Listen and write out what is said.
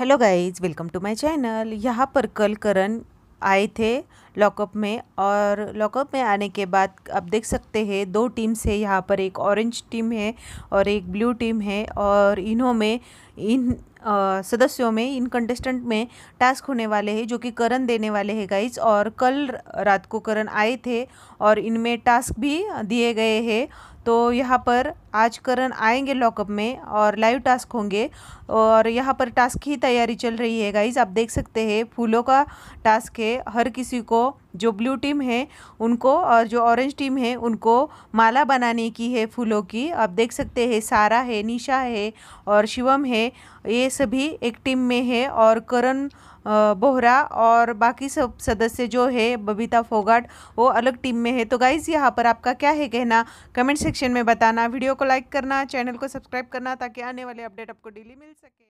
hello guys welcome to my channel यहाँ पर कल करण आए थे लॉकअप में और लॉकअप में आने के बाद आप देख सकते हैं दो टीम्स है यहाँ पर एक ऑरेंज टीम है और एक ब्लू टीम है और इन्हों में इन सदस्यों में इन कंटेस्टेंट में टास्क होने वाले हैं जो कि करण देने वाले हैं गाइज और कल रात को करण आए थे और इनमें टास्क भी दिए गए हैं तो यहाँ पर आज करण आएंगे लॉकअप में और लाइव टास्क होंगे और यहाँ पर टास्क की तैयारी चल रही है गाइज आप देख सकते हैं फूलों का टास्क है हर किसी को जो ब्लू टीम है उनको और जो ऑरेंज टीम है उनको माला बनाने की है फूलों की आप देख सकते हैं सारा है निशा है और शिवम है ये सभी एक टीम में है और करण बोहरा और बाकी सब सदस्य जो है बबीता फोगाट वो अलग टीम में है तो गाइज यहाँ पर आपका क्या है कहना कमेंट सेक्शन में बताना वीडियो को लाइक करना चैनल को सब्सक्राइब करना ताकि आने वाले अपडेट आपको डेली मिल सके